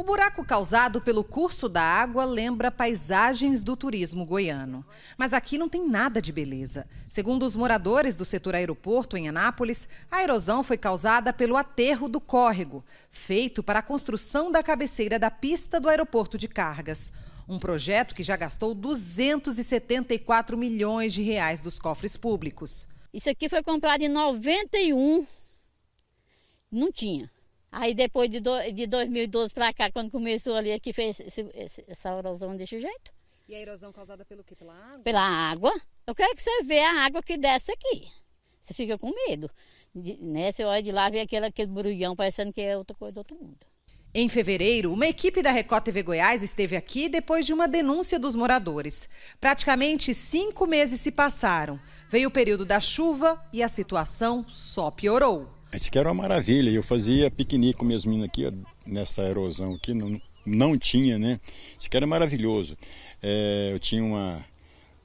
O buraco causado pelo curso da água lembra paisagens do turismo goiano. Mas aqui não tem nada de beleza. Segundo os moradores do setor aeroporto em Anápolis, a erosão foi causada pelo aterro do córrego, feito para a construção da cabeceira da pista do aeroporto de cargas. Um projeto que já gastou 274 milhões de reais dos cofres públicos. Isso aqui foi comprado em 91. Não tinha. Aí depois de, do, de 2012 para cá, quando começou ali, aqui é fez esse, esse, essa erosão desse jeito. E a erosão causada pelo quê? Pela água? Pela água. Eu quero que você vê a água que desce aqui. Você fica com medo. De, né? Você olha de lá e vê aquele, aquele brulhão parecendo que é outra coisa do outro mundo. Em fevereiro, uma equipe da Record TV Goiás esteve aqui depois de uma denúncia dos moradores. Praticamente cinco meses se passaram. Veio o período da chuva e a situação só piorou. Isso aqui era uma maravilha. Eu fazia piquenique com minhas meninas aqui, nessa erosão aqui, não, não tinha, né? Isso aqui era maravilhoso. É, eu tinha uma,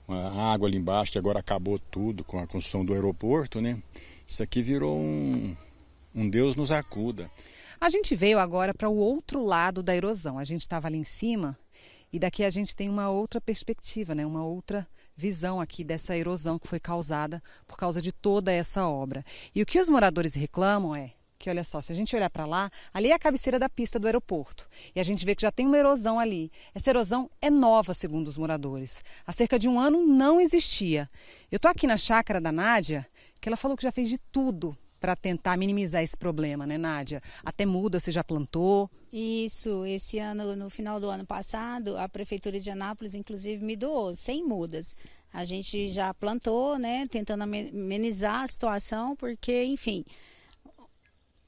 uma, água ali embaixo, que agora acabou tudo com a construção do aeroporto, né? Isso aqui virou um, um Deus nos acuda. A gente veio agora para o outro lado da erosão. A gente estava ali em cima e daqui a gente tem uma outra perspectiva, né? uma outra visão aqui dessa erosão que foi causada por causa de toda essa obra. E o que os moradores reclamam é que, olha só, se a gente olhar para lá, ali é a cabeceira da pista do aeroporto. E a gente vê que já tem uma erosão ali. Essa erosão é nova, segundo os moradores. Há cerca de um ano não existia. Eu estou aqui na chácara da Nádia, que ela falou que já fez de tudo para tentar minimizar esse problema, né, Nádia? Até muda, você já plantou? Isso, esse ano, no final do ano passado, a Prefeitura de Anápolis, inclusive, me doou 100 mudas. A gente uhum. já plantou, né, tentando amenizar a situação, porque, enfim,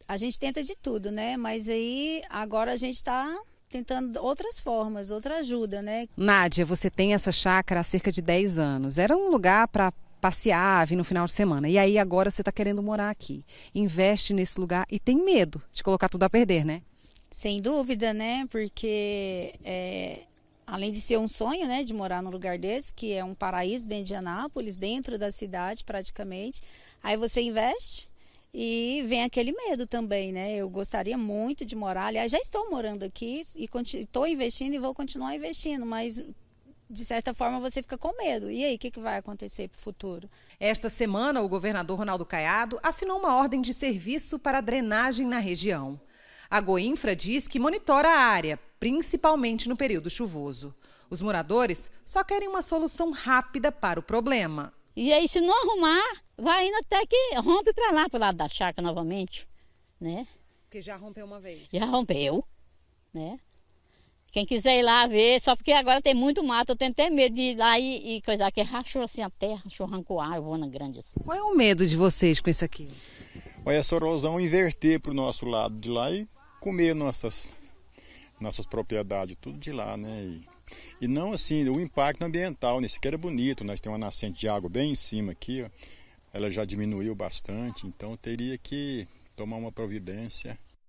a gente tenta de tudo, né? Mas aí, agora a gente está tentando outras formas, outra ajuda, né? Nádia, você tem essa chácara há cerca de 10 anos. Era um lugar para passear, vir no final de semana. E aí agora você está querendo morar aqui. Investe nesse lugar e tem medo de colocar tudo a perder, né? Sem dúvida, né? Porque é, além de ser um sonho, né, de morar num lugar desse, que é um paraíso dentro de Anápolis, dentro da cidade praticamente, aí você investe e vem aquele medo também, né? Eu gostaria muito de morar, aliás, já estou morando aqui e estou investindo e vou continuar investindo, mas de certa forma você fica com medo. E aí, o que, que vai acontecer para o futuro? Esta semana, o governador Ronaldo Caiado assinou uma ordem de serviço para drenagem na região. A Goinfra diz que monitora a área, principalmente no período chuvoso. Os moradores só querem uma solução rápida para o problema. E aí, se não arrumar, vai indo até que rompe para lá, para o lado da chácara novamente, né? Porque já rompeu uma vez. Já rompeu, né? Quem quiser ir lá ver, só porque agora tem muito mato, eu tenho até medo de ir lá e, e coisar, que rachou assim a terra, rachou rancoar, na grande assim. Qual é o medo de vocês com isso aqui? Olha, essa erosão inverter para o nosso lado de lá e comer nossas, nossas propriedades, tudo de lá, né? E, e não assim, o impacto ambiental, nesse né? aqui era bonito, nós temos uma nascente de água bem em cima aqui, ó. ela já diminuiu bastante, então teria que tomar uma providência